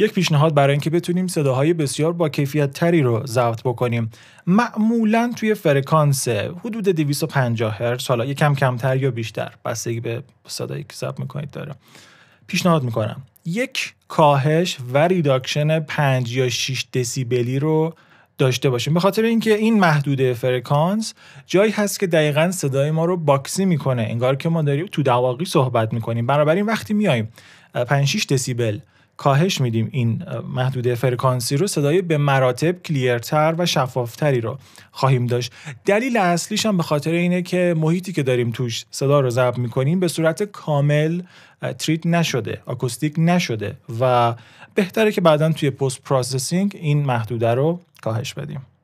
یک پیشنهاد برای اینکه بتونیم صداهای بسیار با کیفیت تری رو ضبط بکنیم معمولا توی فرکانس حدود 250 هرتز حالا یکم کمتر یا بیشتر بستگی به صدایی که ضبط میکنید داره پیشنهاد میکنم یک کاهش و ریداکشن 5 یا 6 دسیبلی رو داشته باشیم به خاطر اینکه این محدوده فرکانس جایی هست که دقیقا صدای ما رو باکسی میکنه انگار که ما داریم تو دواقی صحبت میکنیم بنابراین وقتی میایم 5 6 دسیبل کاهش میدیم این محدوده فرکانسی رو صدای به مراتب کلیرتر و شفافتری رو خواهیم داشت دلیل اصلیش هم به خاطر اینه که محیطی که داریم توش صدا رو ضبط میکنیم به صورت کامل تریت نشده آکوستیک نشده و بهتره که بعدا توی پست پروسسینگ این محدوده رو کاهش بدیم